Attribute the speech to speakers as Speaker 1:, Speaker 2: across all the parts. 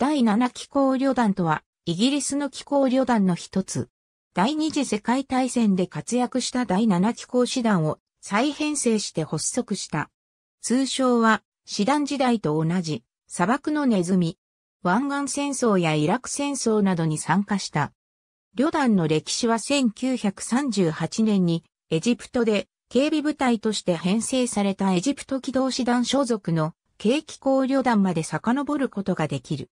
Speaker 1: 第7機候旅団とは、イギリスの機候旅団の一つ。第二次世界大戦で活躍した第7機候師団を再編成して発足した。通称は、師団時代と同じ、砂漠のネズミ、湾岸戦争やイラク戦争などに参加した。旅団の歴史は1938年にエジプトで警備部隊として編成されたエジプト機動師団所属の軽機候旅団まで遡ることができる。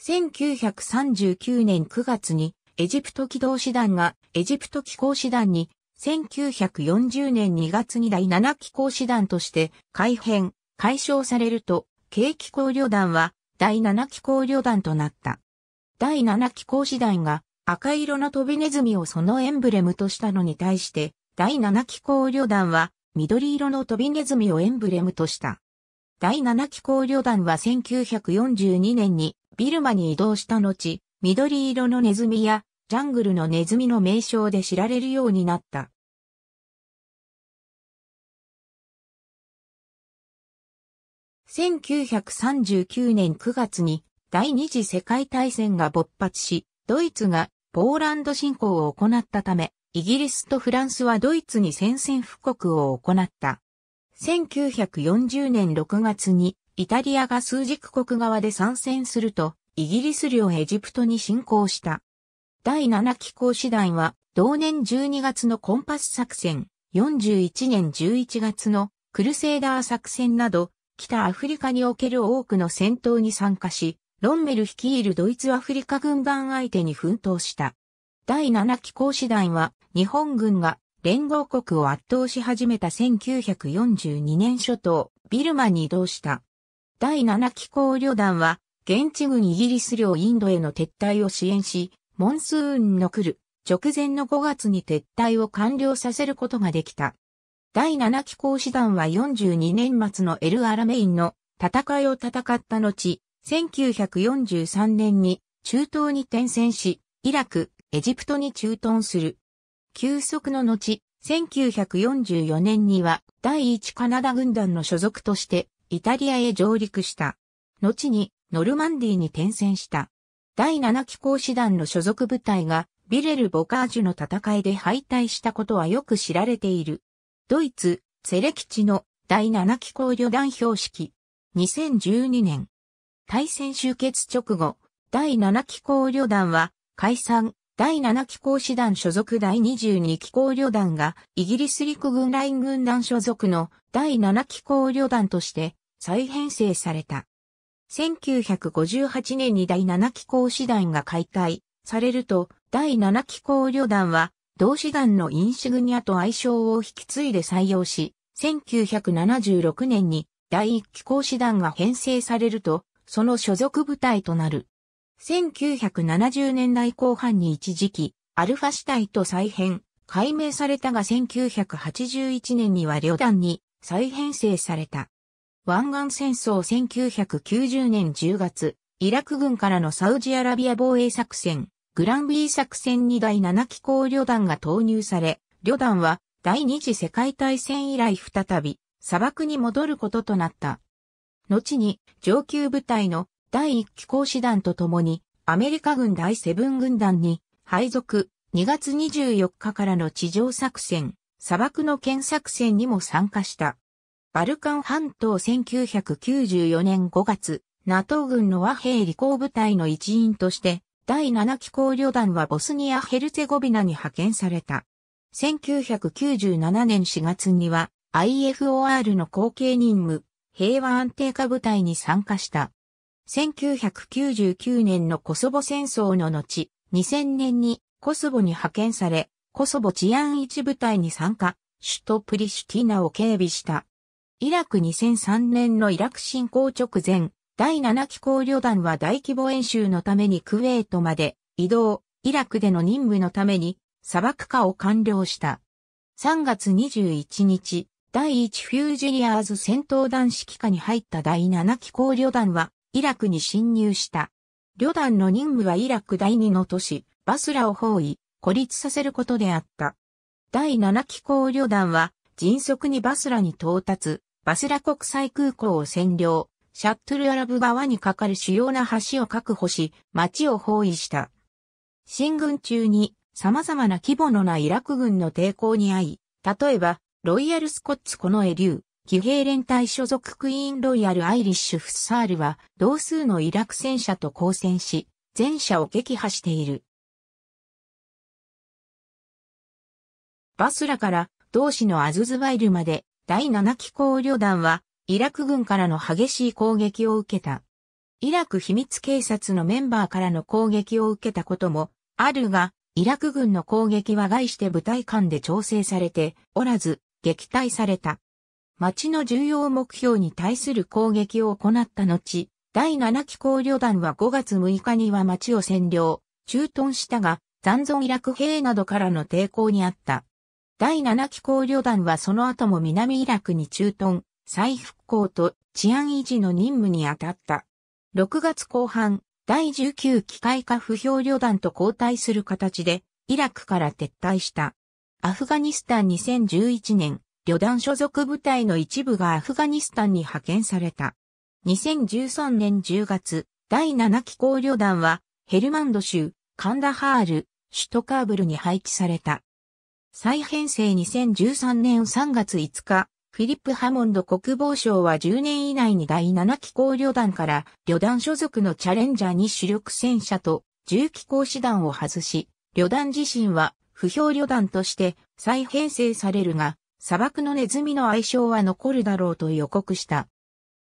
Speaker 1: 1939年9月にエジプト機動師団がエジプト機構師団に1940年2月に第7機構師団として改編、解消されると、軽機構旅団は第7機構旅団となった。第7機構師団が赤色の飛びネズミをそのエンブレムとしたのに対して、第7機構旅団は緑色の飛びネズミをエンブレムとした。第7機甲旅団は1942年にビルマに移動した後、緑色のネズミやジャングルのネズミの名称で知られるようになった。1939年9月に第二次世界大戦が勃発し、ドイツがポーランド侵攻を行ったため、イギリスとフランスはドイツに宣戦布告を行った。1940年6月にイタリアが数軸国側で参戦すると、イギリス領エジプトに侵攻した。第7機構師団は、同年12月のコンパス作戦、41年11月のクルセーダー作戦など、北アフリカにおける多くの戦闘に参加し、ロンメル率いるドイツアフリカ軍団相手に奮闘した。第7機構師団は、日本軍が連合国を圧倒し始めた1942年初頭、ビルマに移動した。第7機構旅団は、現地軍イギリス領インドへの撤退を支援し、モンスーンの来る直前の5月に撤退を完了させることができた。第7機構師団は42年末のエル・アラメインの戦いを戦った後、1943年に中東に転戦し、イラク、エジプトに駐屯する。休息の後、1944年には第一カナダ軍団の所属としてイタリアへ上陸した。後にノルマンディーに転戦した。第7機構師団の所属部隊がビレル・ボカージュの戦いで敗退したことはよく知られている。ドイツ、セレキチの第7機構旅団標識。2012年。対戦終結直後、第7機構旅団は解散、第7機構師団所属第22機構旅団が、イギリス陸軍ライン軍団所属の第7機構旅団として再編成された。1958年に第7機構師団が解体されると、第7機構旅団は、同師団のインシグニアと愛称を引き継いで採用し、1976年に第1機構師団が編成されると、その所属部隊となる。1970年代後半に一時期、アルファ死体と再編、解明されたが1981年には旅団に再編成された。湾岸戦争1990年10月、イラク軍からのサウジアラビア防衛作戦、グランビー作戦に第7機構旅団が投入され、旅団は第二次世界大戦以来再び砂漠に戻ることとなった。後に上級部隊の第1機構師団と共に、アメリカ軍第セブン軍団に配属、2月24日からの地上作戦、砂漠の剣作戦にも参加した。バルカン半島1994年5月、NATO 軍の和平履行部隊の一員として、第7機構旅団はボスニア・ヘルツェゴビナに派遣された。1997年4月には IFOR の後継任務、平和安定化部隊に参加した。1999年のコソボ戦争の後、2000年にコソボに派遣され、コソボ治安一部隊に参加、首都プリシュティナを警備した。イラク2003年のイラク侵攻直前、第7機構旅団は大規模演習のためにクウェートまで移動、イラクでの任務のために砂漠化を完了した。3月21日、第1フュージリアーズ戦闘団指揮下に入った第7機構旅団はイラクに侵入した。旅団の任務はイラク第二の都市、バスラを包囲、孤立させることであった。第七機構旅団は、迅速にバスラに到達、バスラ国際空港を占領、シャットルアラブ側に架かる主要な橋を確保し、町を包囲した。進軍中に様々な規模のないイラク軍の抵抗に遭い、例えば、ロイヤルスコッツこのエリュー、騎兵連隊所属クイーンロイヤル・アイリッシュ・フッサールは、同数のイラク戦車と交戦し、前者を撃破している。バスラから同市のアズズバイルまで第7機構旅団はイラク軍からの激しい攻撃を受けた。イラク秘密警察のメンバーからの攻撃を受けたこともあるが、イラク軍の攻撃は外して部隊間で調整されておらず撃退された。町の重要目標に対する攻撃を行った後、第7機工旅団は5月6日には町を占領、駐屯したが、残存イラク兵などからの抵抗にあった。第7機工旅団はその後も南イラクに駐屯、再復興と治安維持の任務に当たった。6月後半、第19機械化不評旅団と交代する形で、イラクから撤退した。アフガニスタン2011年、旅団所属部隊の一部がアフガニスタンに派遣された。2013年10月、第7機構旅団は、ヘルマンド州、カンダハール、首都カーブルに配置された。再編成2013年3月5日、フィリップ・ハモンド国防相は10年以内に第7機構旅団から旅団所属のチャレンジャーに主力戦車と重機構師団を外し、旅団自身は不評旅団として再編成されるが、砂漠のネズミの愛称は残るだろうと予告した。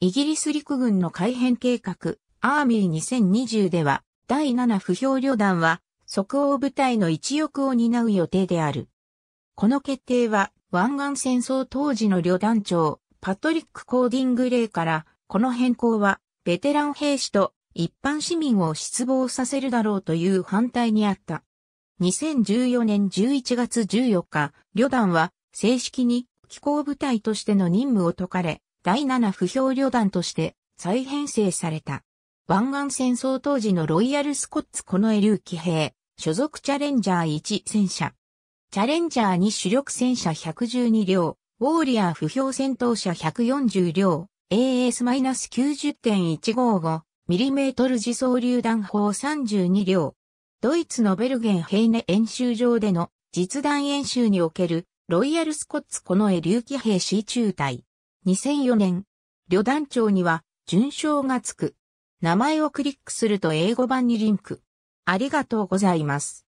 Speaker 1: イギリス陸軍の改変計画、アーミー2020では、第7不評旅団は、即応部隊の一翼を担う予定である。この決定は、湾岸戦争当時の旅団長、パトリック・コーディング・レイから、この変更は、ベテラン兵士と一般市民を失望させるだろうという反対にあった。2014年11月14日、旅団は正式に機構部隊としての任務を解かれ、第7不評旅団として再編成された。湾岸戦争当時のロイヤルスコッツコノエリュー騎兵、所属チャレンジャー1戦車。チャレンジャー2主力戦車112両、ウォーリアー不評戦闘車140両、AS-90.155mm 自走榴弾砲32両。ドイツのベルゲンイネ演習場での実弾演習におけるロイヤルスコッツ近衛竜気兵 C 中隊。2004年、旅団長には、順章がつく。名前をクリックすると英語版にリンク。ありがとうございます。